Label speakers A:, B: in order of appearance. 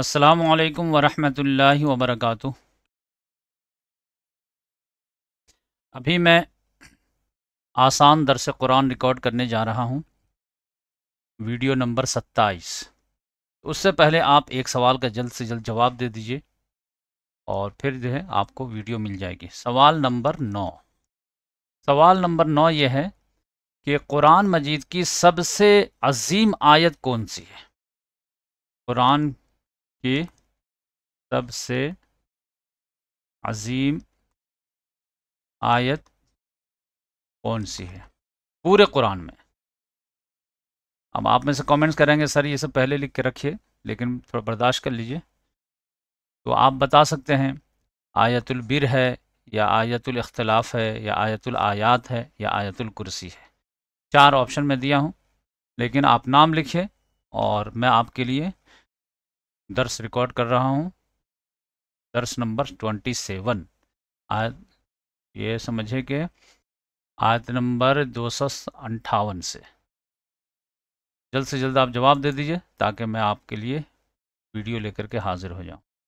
A: असलकम वरहमल वबरक अभी मैं आसान दरस कुरान रिकॉर्ड करने जा रहा हूँ वीडियो नंबर सत्ताईस उससे पहले आप एक सवाल का जल्द से जल्द जवाब दे दीजिए और फिर जो है आपको वीडियो मिल जाएगी सवाल नंबर नौ सवाल नंबर नौ ये है कि कुरान मजीद की सबसे अजीम आयत कौन सी है कुरान
B: की सबसे अजीम आयत कौन सी है पूरे कुरान में
A: अब आप में से कमेंट्स करेंगे सर ये सब पहले लिख के रखिए लेकिन थोड़ा बर्दाश्त कर लीजिए तो आप बता सकते हैं आयतुल बिर है या आयतुल इख्तलाफ है या आयतुल आयात है या आयतुल कुर्सी है चार ऑप्शन में दिया हूँ लेकिन आप नाम लिखिए और मैं आपके लिए दर्श रिकॉर्ड कर रहा हूँ दर्श नंबर ट्वेंटी सेवन आज ये समझिए कि आयत नंबर दो सौ अंठावन
B: से जल्द से जल्द आप जवाब दे दीजिए ताकि मैं आपके लिए वीडियो लेकर के हाजिर हो जाऊँ